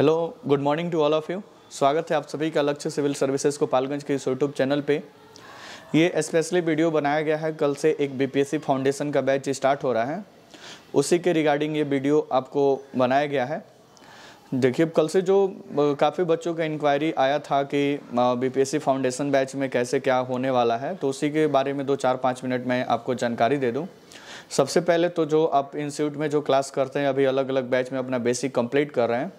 hello good morning to all of you स्वागत है आप सभी का लक्ष्य सिविल सर्विसेज को पालगंज के इस यूट्यूब चैनल पे ये स्पेशली वीडियो बनाया गया है कल से एक बीपीएससी फाउंडेशन का बैच स्टार्ट हो रहा है उसी के रिगार्डिंग ये वीडियो आपको बनाया गया है देखिए कल से जो काफ़ी बच्चों का इंक्वायरी आया था कि बी फाउंडेशन बैच में कैसे क्या होने वाला है तो उसी के बारे में दो चार पाँच मिनट में आपको जानकारी दे दूँ सबसे पहले तो जो आप इंस्टीट्यूट में जो क्लास करते हैं अभी अलग अलग बैच में अपना बेसिक कंप्लीट कर रहे हैं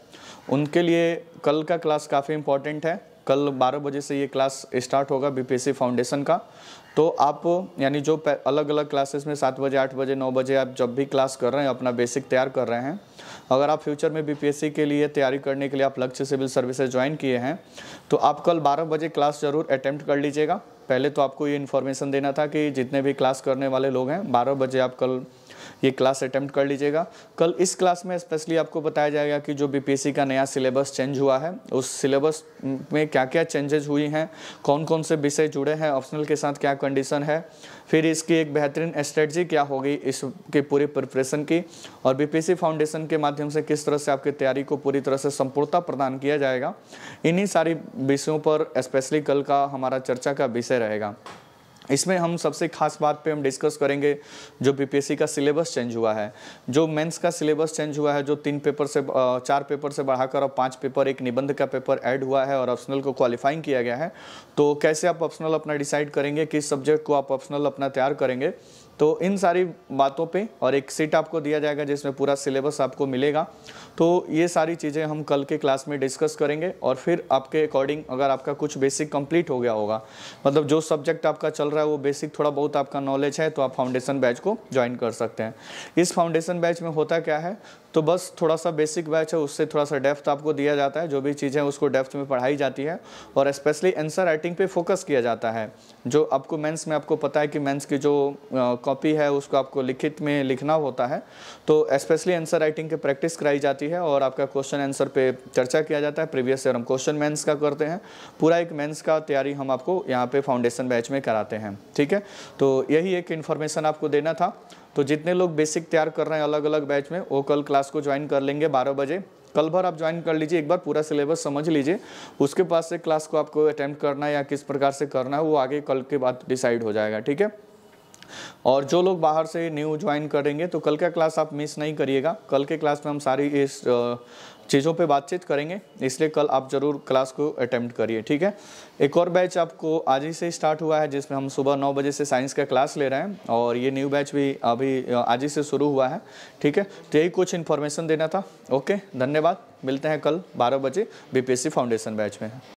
उनके लिए कल का क्लास काफ़ी इम्पॉर्टेंट है कल 12 बजे से ये क्लास स्टार्ट होगा बीपीएससी फाउंडेशन का तो आप यानी जो अलग अलग क्लासेस में सात बजे आठ बजे नौ बजे आप जब भी क्लास कर रहे हैं अपना बेसिक तैयार कर रहे हैं अगर आप फ्यूचर में बीपीएससी के लिए तैयारी करने के लिए आप लक्ष्य सिविल सर्विसेज ज्वाइन किए हैं तो आप कल बारह बजे क्लास ज़रूर अटैम्प्ट कर लीजिएगा पहले तो आपको ये इन्फॉर्मेशन देना था कि जितने भी क्लास करने वाले लोग हैं बारह बजे आप कल ये क्लास अटैम्प्ट कर लीजिएगा कल इस क्लास में स्पेशली आपको बताया जाएगा कि जो बी का नया सिलेबस चेंज हुआ है उस सिलेबस में क्या क्या चेंजेज हुई हैं कौन कौन से विषय जुड़े हैं ऑप्शनल के साथ क्या कंडीशन है फिर इसकी एक बेहतरीन स्ट्रेटजी क्या होगी इसके पूरी प्रिपरेशन की और बीपीसी फाउंडेशन के माध्यम से किस तरह से आपकी तैयारी को पूरी तरह से संपूर्णता प्रदान किया जाएगा इन्हीं सारी विषयों पर स्पेशली कल का हमारा चर्चा का विषय रहेगा इसमें हम सबसे खास बात पे हम डिस्कस करेंगे जो बीपीएससी का सिलेबस चेंज हुआ है जो मेंस का सिलेबस चेंज हुआ है जो तीन पेपर से चार पेपर से बढ़ाकर और पांच पेपर एक निबंध का पेपर ऐड हुआ है और ऑप्शनल को क्वालिफाइंग किया गया है तो कैसे आप ऑप्शनल अपना डिसाइड करेंगे किस सब्जेक्ट को आप ऑप्शनल अपना तैयार करेंगे तो इन सारी बातों पे और एक सीट आपको दिया जाएगा जिसमें पूरा सिलेबस आपको मिलेगा तो ये सारी चीज़ें हम कल के क्लास में डिस्कस करेंगे और फिर आपके अकॉर्डिंग अगर आपका कुछ बेसिक कंप्लीट हो गया होगा मतलब जो सब्जेक्ट आपका चल रहा है वो बेसिक थोड़ा बहुत आपका नॉलेज है तो आप फाउंडेशन बैच को ज्वाइन कर सकते हैं इस फाउंडेशन बैच में होता क्या है तो बस थोड़ा सा बेसिक बैच है उससे थोड़ा सा डेफ्थ आपको दिया जाता है जो भी चीज़ें उसको डेफ्थ में पढ़ाई जाती है और स्पेशली आंसर राइटिंग पे फोकस किया जाता है जो आपको मेंस में आपको पता है कि मेंस की जो कॉपी है उसको आपको लिखित में लिखना होता है तो स्पेशली आंसर राइटिंग की प्रैक्टिस कराई जाती है और आपका क्वेश्चन आंसर पे चर्चा किया जाता है प्रीवियस ईयर हम क्वेश्चन मेंस का करते हैं पूरा एक मेंस का तैयारी हम आपको यहाँ पे फाउंडेशन बैच में कराते हैं ठीक है तो यही एक इन्फॉर्मेशन आपको देना था तो जितने लोग बेसिक तैयार कर रहे हैं अलग अलग बैच में वो कल क्लास को ज्वाइन कर लेंगे बारह बजे कल भर आप ज्वाइन कर लीजिए एक बार पूरा सिलेबस समझ लीजिए उसके पास से क्लास को आपको अटेम्प्ट करना है या किस प्रकार से करना है वो आगे कल के बाद डिसाइड हो जाएगा ठीक है और जो लोग बाहर से न्यू ज्वाइन करेंगे तो कल का क्लास आप मिस नहीं करिएगा कल के क्लास में हम सारी इस चीज़ों पे बातचीत करेंगे इसलिए कल आप ज़रूर क्लास को अटेम्प्ट करिए ठीक है एक और बैच आपको आज ही से स्टार्ट हुआ है जिसमें हम सुबह नौ बजे से साइंस का क्लास ले रहे हैं और ये न्यू बैच भी अभी आज ही से शुरू हुआ है ठीक है तो यही कुछ इन्फॉर्मेशन देना था ओके धन्यवाद मिलते हैं कल बारह बजे बी फाउंडेशन बैच में